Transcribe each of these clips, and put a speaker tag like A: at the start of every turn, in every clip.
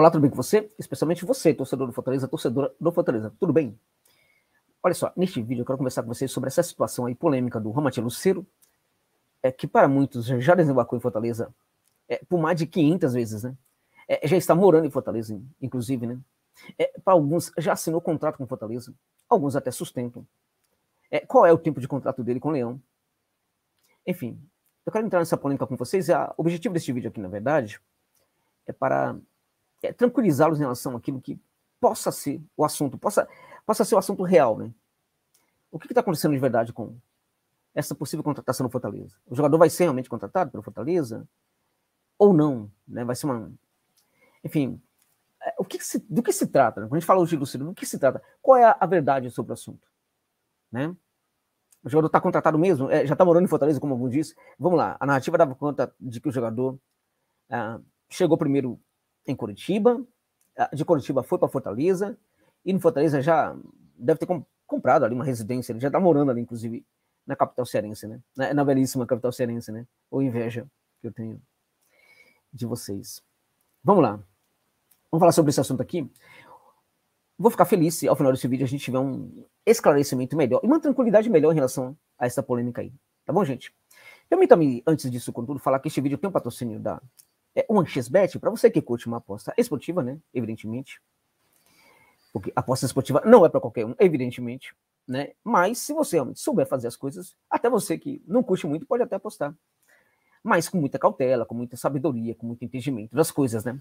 A: Olá, tudo bem com você? Especialmente você, torcedor do Fortaleza, torcedora do Fortaleza, tudo bem? Olha só, neste vídeo eu quero conversar com vocês sobre essa situação aí polêmica do Romatinho Lucero, é, que para muitos já desembarcou em Fortaleza é, por mais de 500 vezes, né? É, já está morando em Fortaleza, inclusive, né? É, para alguns já assinou contrato com Fortaleza, alguns até sustentam. É, qual é o tempo de contrato dele com o Leão? Enfim, eu quero entrar nessa polêmica com vocês. o objetivo deste vídeo aqui, na verdade, é para é, tranquilizá-los em relação àquilo que possa ser o assunto, possa, possa ser o assunto real, né? O que está acontecendo de verdade com essa possível contratação no Fortaleza? O jogador vai ser realmente contratado pelo Fortaleza? Ou não? Né? Vai ser uma. Enfim, é, o que, que se, do que se trata? Né? Quando a gente fala hoje, Luciano, do que se trata? Qual é a, a verdade sobre o assunto? Né? O jogador está contratado mesmo? É, já está morando em Fortaleza, como algum disse? Vamos lá, a narrativa dava conta de que o jogador ah, chegou primeiro em Curitiba, ah, de Curitiba foi para Fortaleza, e no Fortaleza já deve ter comprado ali uma residência, ele já está morando ali, inclusive, na capital cearense, né? Na, na belíssima capital cearense, né? Ou inveja que eu tenho de vocês. Vamos lá. Vamos falar sobre esse assunto aqui. Vou ficar feliz se ao final desse vídeo a gente tiver um esclarecimento melhor e uma tranquilidade melhor em relação a essa polêmica aí. Tá bom, gente? Permita-me, antes disso, contudo, falar que este vídeo tem um patrocínio da é um XBET, para você que curte uma aposta esportiva, né? Evidentemente. Porque aposta esportiva não é para qualquer um, evidentemente. Né? Mas se você realmente souber fazer as coisas, até você que não curte muito pode até apostar. Mas com muita cautela, com muita sabedoria, com muito entendimento das coisas, né?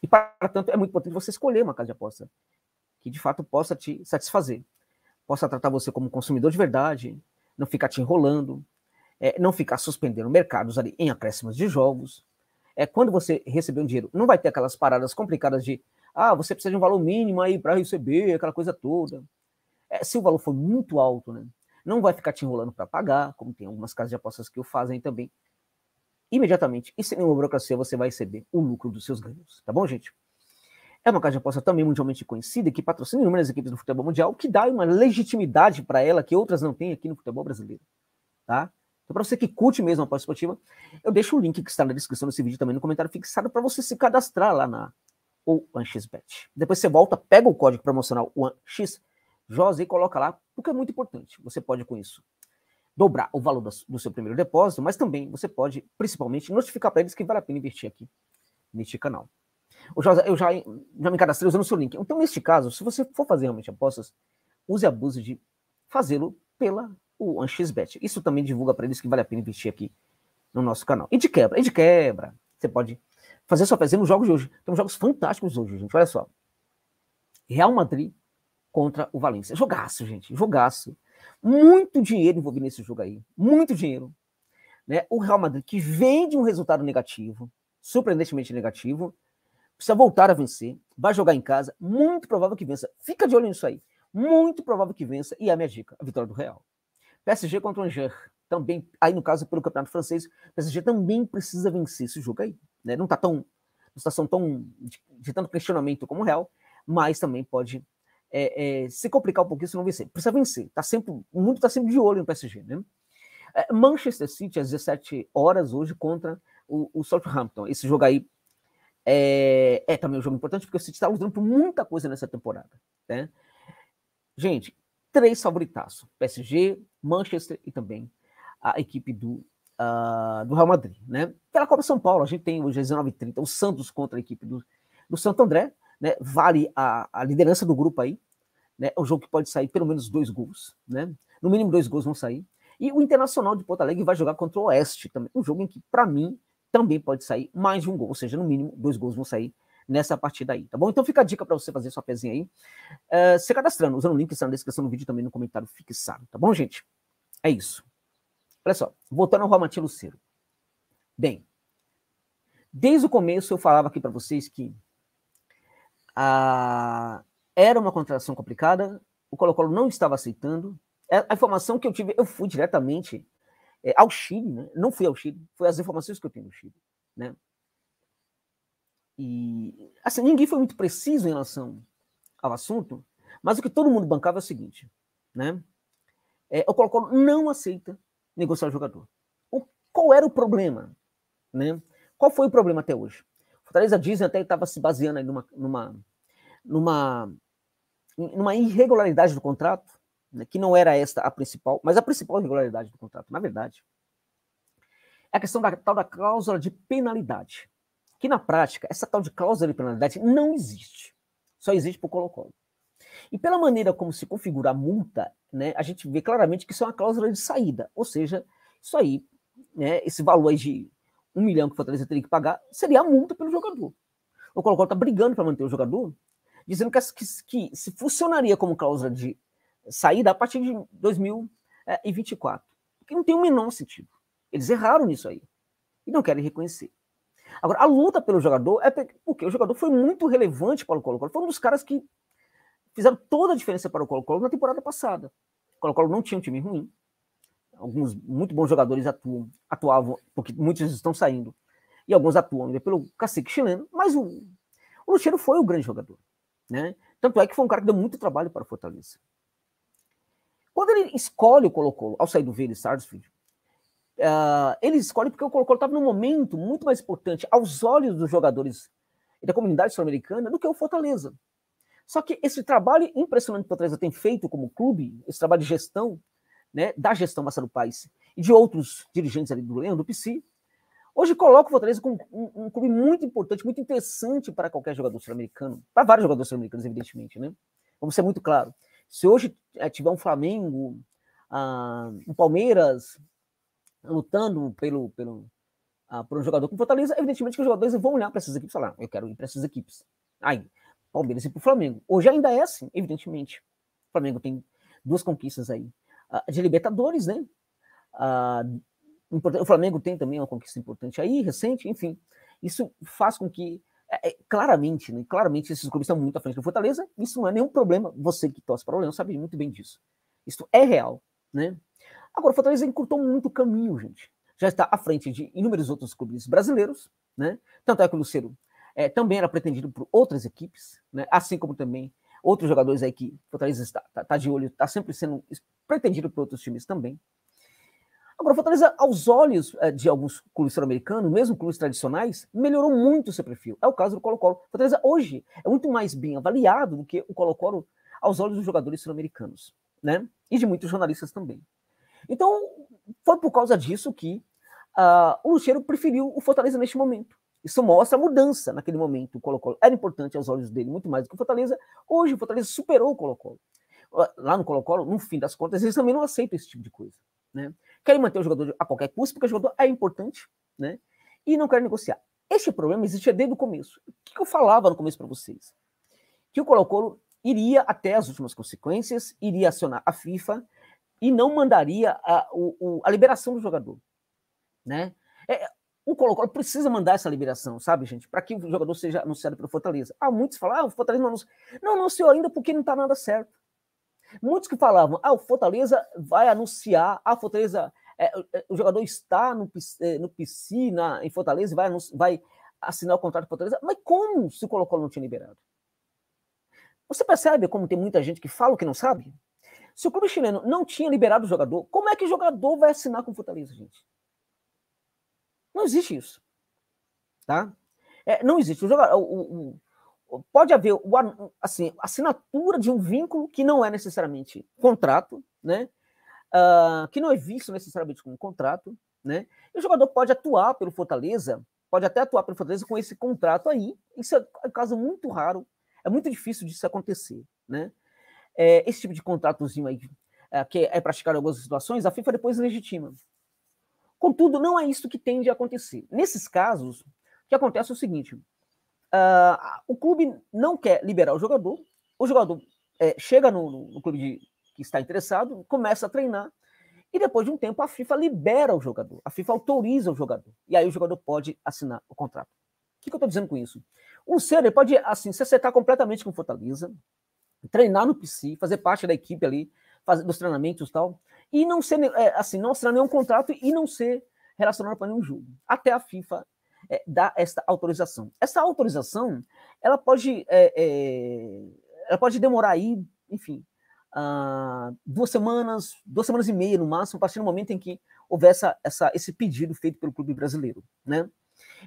A: E para tanto é muito importante você escolher uma casa de aposta que de fato possa te satisfazer, possa tratar você como consumidor de verdade, não ficar te enrolando, é, não ficar suspendendo mercados ali em acréscimos de jogos, é quando você receber um dinheiro, não vai ter aquelas paradas complicadas de ah, você precisa de um valor mínimo aí para receber, aquela coisa toda. É, se o valor for muito alto, né? Não vai ficar te enrolando para pagar, como tem algumas casas de apostas que o fazem também. Imediatamente, e sem nenhuma burocracia, você vai receber o lucro dos seus ganhos, tá bom, gente? É uma casa de aposta também mundialmente conhecida, que patrocina inúmeras equipes do futebol mundial, que dá uma legitimidade para ela que outras não têm aqui no futebol brasileiro, tá? Então, para você que curte mesmo a Esportiva, eu deixo o link que está na descrição desse vídeo também no comentário fixado para você se cadastrar lá na OneXBet. Depois você volta, pega o código promocional OneX, José e coloca lá, porque é muito importante. Você pode com isso dobrar o valor do seu primeiro depósito, mas também você pode, principalmente, notificar para eles que vale a pena investir aqui neste canal. O José, eu já, já me cadastrei usando o seu link. Então, neste caso, se você for fazer realmente apostas, use abuso de fazê-lo pela o AnXBet. Isso também divulga para eles que vale a pena investir aqui no nosso canal. E de quebra, e de quebra, você pode fazer só fazer nos jogos de hoje. temos jogos fantásticos hoje, gente. Olha só. Real Madrid contra o Valência. Jogaço, gente. Jogaço. Muito dinheiro envolvido nesse jogo aí. Muito dinheiro. Né? O Real Madrid, que vem de um resultado negativo, surpreendentemente negativo, precisa voltar a vencer. Vai jogar em casa. Muito provável que vença. Fica de olho nisso aí. Muito provável que vença. E é a minha dica: a vitória do Real. PSG contra o Angers, também, aí no caso pelo campeonato francês, o PSG também precisa vencer esse jogo aí, né? Não está tão está tão de, de, tanto questionamento como o Real, mas também pode é, é, se complicar um pouquinho se não vencer. Precisa vencer. Tá sempre, o mundo está sempre de olho no PSG, né? É, Manchester City às 17 horas hoje contra o, o Southampton. Esse jogo aí é, é também um jogo importante porque o City está lutando por muita coisa nessa temporada, né? Gente, três favoritaços: PSG, Manchester e também a equipe do, uh, do Real Madrid. Né? Pela Copa São Paulo, a gente tem hoje 19h30 o Santos contra a equipe do, do Santo André. Né? Vale a, a liderança do grupo aí. Né? É um jogo que pode sair pelo menos dois gols. Né? No mínimo, dois gols vão sair. E o Internacional de Porto Alegre vai jogar contra o Oeste também. Um jogo em que, para mim, também pode sair mais de um gol. Ou seja, no mínimo, dois gols vão sair nessa partida aí, tá bom? Então fica a dica para você fazer sua pezinha aí, é, se cadastrando, usando o link que está na descrição do vídeo também no comentário fixado, tá bom, gente? É isso. Olha só, voltando ao Romati Lucero. Bem, desde o começo eu falava aqui para vocês que era uma contratação complicada, o Colo-Colo não estava aceitando. É, a informação que eu tive, eu fui diretamente é, ao Chile, né? não fui ao Chile, foi as informações que eu tenho no Chile. Né? E assim, ninguém foi muito preciso em relação ao assunto, mas o que todo mundo bancava é o seguinte, né? É, o Colo-Colo não aceita negociar o jogador. O, qual era o problema, né? Qual foi o problema até hoje? Fortaleza dizem até que estava se baseando numa, numa, numa, numa irregularidade do contrato, né, que não era esta a principal, mas a principal irregularidade do contrato, na verdade, é a questão da tal da cláusula de penalidade que na prática essa tal de cláusula de penalidade não existe. Só existe para o Colo-Colo. E pela maneira como se configura a multa, né, a gente vê claramente que isso é uma cláusula de saída, ou seja, isso aí, né, esse valor de um milhão que o Fortaleza teria que pagar seria a multa pelo jogador. O Colo-Colo está brigando para manter o jogador, dizendo que, que, que, se funcionaria como cláusula de saída a partir de 2024, eh, que não tem o menor sentido. Eles erraram nisso aí e não querem reconhecer. Agora, a luta pelo jogador é porque o jogador foi muito relevante para o Colo-Colo. Foi um dos caras que fizeram toda a diferença para o Colo-Colo na temporada passada. O Colo-Colo não tinha um time ruim. Alguns muito bons jogadores atuam, atuavam, porque muitos estão saindo. E alguns atuam pelo cacique chileno. Mas o, o Luciano foi o grande jogador. Né? Tanto é que foi um cara que deu muito trabalho para o Fortaleza. Quando ele escolhe o Colo-Colo, ao sair do Vélez Sarsfield, Uh, ele escolhe porque o Colo-Colo estava num momento muito mais importante aos olhos dos jogadores e da comunidade sul-americana do que o Fortaleza. Só que esse trabalho impressionante que o Fortaleza tem feito como clube, esse trabalho de gestão, né, da gestão Marcelo Paes e de outros dirigentes ali do Leão, do PC, hoje coloca o Fortaleza como um, um clube muito importante, muito interessante para qualquer jogador sul-americano, para vários jogadores sul-americanos, evidentemente, né? Vamos ser muito claro. Se hoje eh, tiver um Flamengo, uh, um Palmeiras, lutando pelo, pelo, ah, por um jogador com Fortaleza, evidentemente que os jogadores vão olhar para essas equipes e falar, ah, eu quero ir para essas equipes. Aí, Palmeiras e para o Flamengo. Hoje ainda é assim, evidentemente. O Flamengo tem duas conquistas aí. Ah, de Libertadores, né? o Flamengo tem também uma conquista importante aí, recente, enfim. Isso faz com que, é, é, claramente, né, claramente esses clubes estão muito à frente do Fortaleza. Isso não é nenhum problema. Você que torce para o Leão sabe muito bem disso. Isso é real, né? Agora, o Fortaleza encurtou muito o caminho, gente. Já está à frente de inúmeros outros clubes brasileiros, né? Tanto é que o Luceiro é, também era pretendido por outras equipes, né? Assim como também outros jogadores aí que o Fortaleza está, está, está de olho, está sempre sendo pretendido por outros times também. Agora, o Fortaleza, aos olhos eh, de alguns clubes sul-americanos, mesmo clubes tradicionais, melhorou muito o seu perfil. É o caso do Colo-Colo. O Fortaleza hoje é muito mais bem avaliado do que o Colo-Colo aos olhos dos jogadores sul-americanos, né? E de muitos jornalistas também. Então, foi por causa disso que uh, o Luxeiro preferiu o Fortaleza neste momento. Isso mostra a mudança naquele momento. O Colo-Colo era importante aos olhos dele, muito mais do que o Fortaleza. Hoje, o Fortaleza superou o Colo-Colo. Ah, lá no Colo-Colo, no fim das contas, eles também não aceitam esse tipo de coisa. Né? Querem manter o jogador a qualquer custo, porque o jogador é importante, né? e não querem negociar. Este problema existia desde o começo. O que eu falava no começo para vocês? Que o Colo-Colo iria até as últimas consequências, iria acionar a FIFA e não mandaria a, o, a liberação do jogador. Né? É, o Colo-Colo precisa mandar essa liberação, sabe, gente? Para que o jogador seja anunciado pelo Fortaleza. Há ah, muitos que falam, ah, o Fortaleza não anunciou. Não anunciou ainda porque não está nada certo. Muitos que falavam, ah, o Fortaleza vai anunciar, a ah, o Fortaleza, é, é, o jogador está no, é, no PC, na, em Fortaleza, vai, vai assinar o contrato com Fortaleza. Mas como se o Colo-Colo não tinha liberado? Você percebe como tem muita gente que fala o que não sabe? Se o clube chileno não tinha liberado o jogador, como é que o jogador vai assinar com o Fortaleza, gente? Não existe isso. Tá? É, não existe. O jogador, o, o, pode haver assim, assinatura de um vínculo que não é necessariamente contrato, né? Uh, que não é visto necessariamente como um contrato, né? E o jogador pode atuar pelo Fortaleza, pode até atuar pelo Fortaleza com esse contrato aí. Isso é um caso muito raro, é muito difícil disso acontecer, né? é, esse tipo de contratozinho aí, é, que é praticado em algumas situações, a FIFA depois legitima. Contudo, não é isso que tende a acontecer. Nesses casos, o que acontece é o seguinte: uh, o clube não quer liberar o jogador, o jogador é, chega no, no, no clube de, que está interessado, começa a treinar, e depois de um tempo a FIFA libera o jogador, a FIFA autoriza o jogador, e aí o jogador pode assinar o contrato. O que, que eu estou dizendo com isso? O Célio pode assim, se acertar completamente com o Fortaleza, treinar no PC, fazer parte da equipe ali, fazer, dos treinamentos e tal, e não ser, é, assim, não assinar nenhum contrato e não ser relacionado para nenhum jogo. Até a FIFA é, dá esta autorização. Essa autorização, ela pode, é, é ela pode demorar aí, enfim, ah, duas semanas, duas semanas e meia no máximo, a partir do momento em que houver essa, essa, esse pedido feito pelo clube brasileiro, né?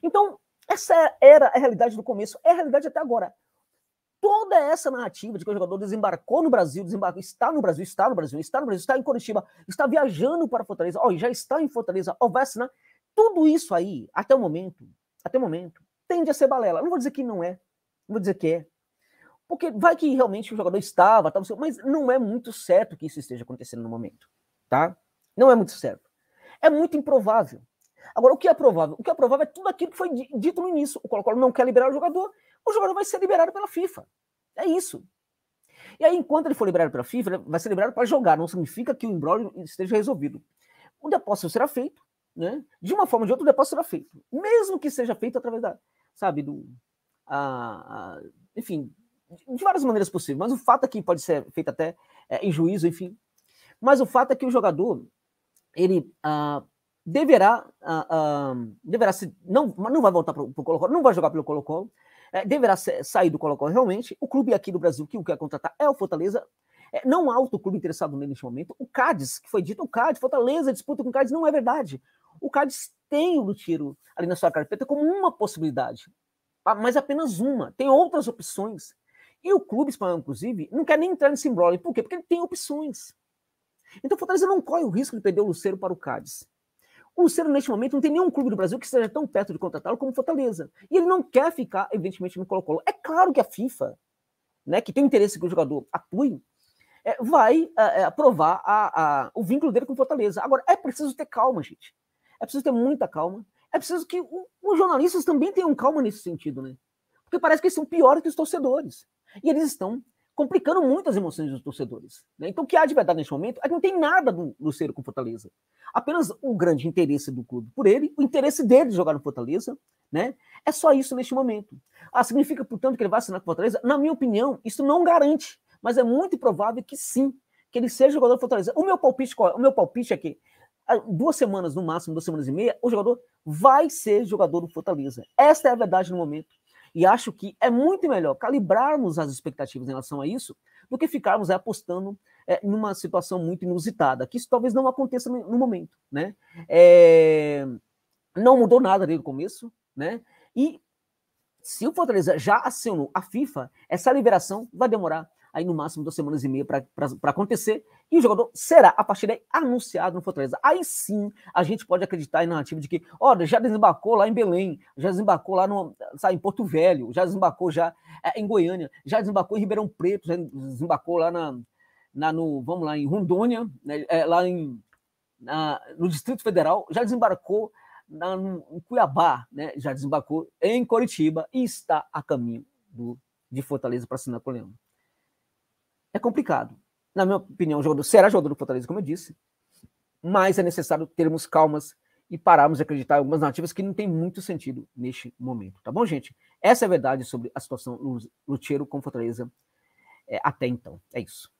A: Então, essa era a realidade do começo, é a realidade até agora toda essa narrativa de que o jogador desembarcou no Brasil, desembarcou, está no Brasil, está no Brasil, está no Brasil, está em Curitiba, está viajando para Fortaleza, ó, já está em Fortaleza, ó, vai assinar. Tudo isso aí, até o momento, até o momento, tende a ser balela. Não vou dizer que não é, não vou dizer que é. Porque vai que realmente o jogador estava, tal, mas não é muito certo que isso esteja acontecendo no momento, tá? Não é muito certo. É muito improvável. Agora, o que é provável? O que é provável é tudo aquilo que foi dito no início. O Colo-Colo não quer liberar o jogador, o jogador vai ser liberado pela FIFA. É isso. E aí, enquanto ele for liberado pela FIFA, ele vai ser liberado para jogar, não significa que o embrólio esteja resolvido. O depósito será feito, né? De uma forma ou de outra, o depósito será feito. Mesmo que seja feito através da, sabe, do. A, a, enfim, de várias maneiras possíveis, mas o fato é que pode ser feito até é, em juízo, enfim. Mas o fato é que o jogador, ele ah, deverá, ah, ah, deverá se, não, não vai voltar para o Colo-Colo, não vai jogar pelo Colo-Colo, é, deverá sair do Colo-Colo realmente. O clube aqui do Brasil que o quer contratar é o Fortaleza. É, não há outro clube interessado nele neste momento. O Cádiz, que foi dito, o Cádiz, Fortaleza disputa com o Cádiz, não é verdade. O Cádiz tem o Lutiro ali na sua carpeta como uma possibilidade, mas apenas uma. Tem outras opções. E o clube espanhol, inclusive, não quer nem entrar nesse embrole. Por quê? Porque ele tem opções. Então o Fortaleza não corre o risco de perder o Lucero para o Cádiz. O Ciro, neste momento, não tem nenhum clube do Brasil que esteja tão perto de contratá-lo como Fortaleza. E ele não quer ficar, evidentemente, no Colo-Colo. É claro que a FIFA, né, que tem interesse que o jogador atue, é, vai é, é, aprovar a, a, o vínculo dele com Fortaleza. Agora, é preciso ter calma, gente. É preciso ter muita calma. É preciso que o, os jornalistas também tenham calma nesse sentido, né? Porque parece que eles são piores que os torcedores. E eles estão complicando muito as emoções dos torcedores. Né? Então, o que há de verdade neste momento é que não tem nada do Luceiro com Fortaleza. Apenas o grande interesse do clube por ele, o interesse dele de jogar no Fortaleza, né? É só isso neste momento. Ah, significa, portanto, que ele vai assinar com Fortaleza? Na minha opinião, isso não garante, mas é muito provável que sim, que ele seja jogador do Fortaleza. O meu palpite, qual é? O meu palpite é que ah, duas semanas, no máximo, duas semanas e meia, o jogador vai ser jogador do Fortaleza. Esta é a verdade no momento. E acho que é muito melhor calibrarmos as expectativas em relação a isso do que ficarmos é, apostando é, numa situação muito inusitada, que isso talvez não aconteça no momento, né? É, não mudou nada desde o começo, né? E se o Fortaleza já acionou a FIFA, essa liberação vai demorar aí no máximo duas semanas e meia para acontecer, e o jogador será, a partir daí, anunciado no Fortaleza. Aí sim, a gente pode acreditar em narrativa de que, olha, já desembarcou lá em Belém, já desembarcou lá no, sabe, em Porto Velho, já desembarcou já é, em Goiânia, já desembarcou em Ribeirão Preto, já desembarcou lá na, na no, vamos lá, em Rondônia, né, é, lá em, na, no Distrito Federal, já desembarcou na, em Cuiabá, né, já desembarcou em Coritiba e está a caminho do, de Fortaleza para assinar com o Leão é complicado. Na minha opinião, o jogador, será jogador do Fortaleza, como eu disse, mas é necessário termos calmas e pararmos de acreditar em algumas narrativas que não tem muito sentido neste momento, tá bom, gente? Essa é a verdade sobre a situação do Lucheiro com Fortaleza é, até então. É isso.